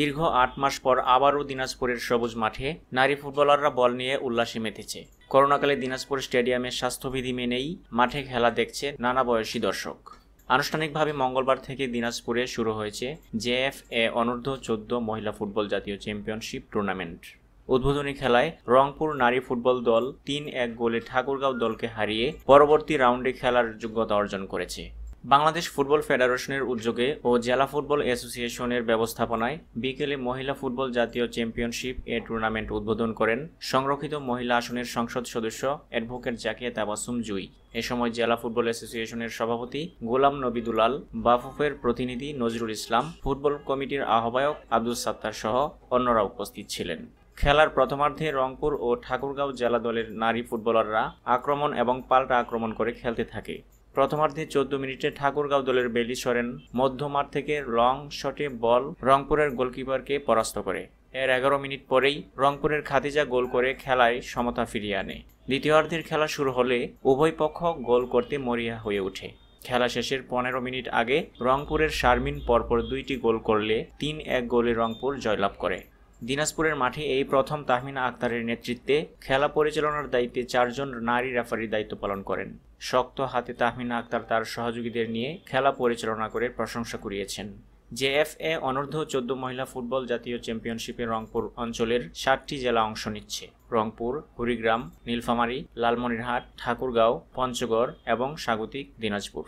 দীর্ঘ আট মাস পর আবারও দিনাজপুরের সবুজ মাঠে নারী ফুটবলাররা বল নিয়ে উল্লাসে মেতেছে করোনাকালে দিনাজপুর স্টেডিয়ামে স্বাস্থ্যবিধি মেনেই মাঠে খেলা দেখছে নানা বয়সী দর্শক আনুষ্ঠানিকভাবে মঙ্গলবার থেকে দিনাজপুরে শুরু হয়েছে জেএফ এ অনূর্ধ্ব চোদ্দ মহিলা ফুটবল জাতীয় চ্যাম্পিয়নশিপ টুর্নামেন্ট উদ্বোধনী খেলায় রংপুর নারী ফুটবল দল তিন এক গোলে ঠাকুরগাঁও দলকে হারিয়ে পরবর্তী রাউন্ডে খেলার যোগ্যতা অর্জন করেছে বাংলাদেশ ফুটবল ফেডারেশনের উদ্যোগে ও জেলা ফুটবল অ্যাসোসিয়েশনের ব্যবস্থাপনায় বিকেলে মহিলা ফুটবল জাতীয় চ্যাম্পিয়নশিপ এ টুর্নামেন্ট উদ্বোধন করেন সংরক্ষিত মহিলা আসনের সংসদ সদস্য অ্যাডভোকেট জাকিয়া তাবাসুম জুই এ সময় জেলা ফুটবল অ্যাসোসিয়েশনের সভাপতি গোলাম নবী দুলাল বাফুফের প্রতিনিধি নজরুল ইসলাম ফুটবল কমিটির আহ্বায়ক আব্দুল সাত্তার সহ অন্যরা উপস্থিত ছিলেন খেলার প্রথমার্ধে রংপুর ও ঠাকুরগাঁও জেলা দলের নারী ফুটবলাররা আক্রমণ এবং পাল্টা আক্রমণ করে খেলতে থাকে প্রথমার্ধে চোদ্দ মিনিটে ঠাকুরগাঁও দলের বেলি সরেন মধ্যমার থেকে লং শটে বল রংপুরের গোলকিপারকে পরাস্ত করে এর এগারো মিনিট পরেই রংপুরের খাদিজা গোল করে খেলায় সমতা ফিরিয়ে আনে দ্বিতীয়ার্ধের খেলা শুরু হলে উভয় পক্ষ গোল করতে মরিয়া হয়ে ওঠে খেলা শেষের পনেরো মিনিট আগে রংপুরের শারমিন পরপর দুইটি গোল করলে তিন এক গোলে রংপুর জয়লাভ করে দিনাজপুরের মাঠে এই প্রথম তাহমিনা আক্তারের নেতৃত্বে খেলা পরিচালনার দায়িত্বে চারজন নারী রেফারির দায়িত্ব পালন করেন শক্ত হাতে তাহমিনা আক্তার তার সহযোগীদের নিয়ে খেলা পরিচালনা করে প্রশংসা কুড়িয়েছেন জেএফএ অনূর্ধ্ব চোদ্দ মহিলা ফুটবল জাতীয় চ্যাম্পিয়নশিপে রংপুর অঞ্চলের সাতটি জেলা অংশ নিচ্ছে রংপুর হরিগ্রাম নীলফামারী লালমনিরহাট ঠাকুরগাঁও পঞ্চগড় এবং স্বাগতিক দিনাজপুর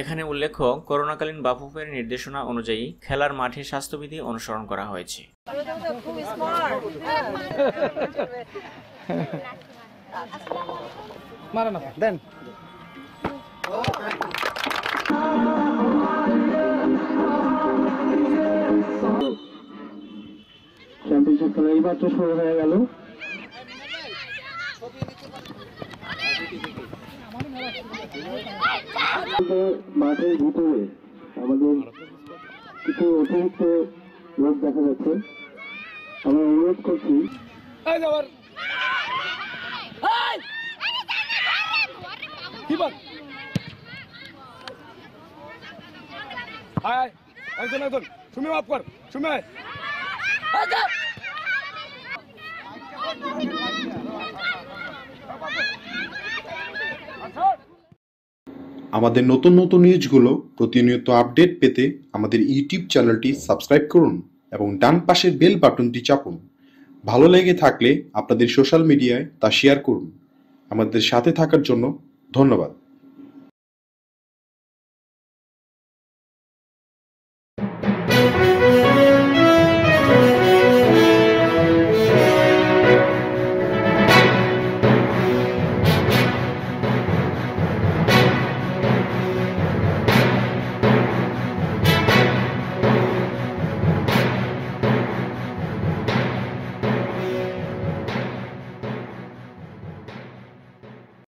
এখানে উল্লেখ্য করোনাকালীন বাফুফের নির্দেশনা অনুযায়ী খেলার মাঠে স্বাস্থ্যবিধি অনুসরণ করা হয়েছে চ্যাম্পিয়নশিপ খেলা এইবার তো শুরু হয়ে গেল মাঠের ভিতরে আমাদের কিছু অতিরিক্ত লোক দেখা যাচ্ছে আমরা অনুরোধ করছি একজন একজন সুমি মাফ কর সুমি আমাদের নতুন নতুন নিউজগুলো প্রতিনিয়ত আপডেট পেতে আমাদের ইউটিউব চ্যানেলটি সাবস্ক্রাইব করুন এবং ডান পাশের বেল বাটনটি চাপুন ভালো লেগে থাকলে আপনাদের সোশ্যাল মিডিয়ায় তা শেয়ার করুন আমাদের সাথে থাকার জন্য ধন্যবাদ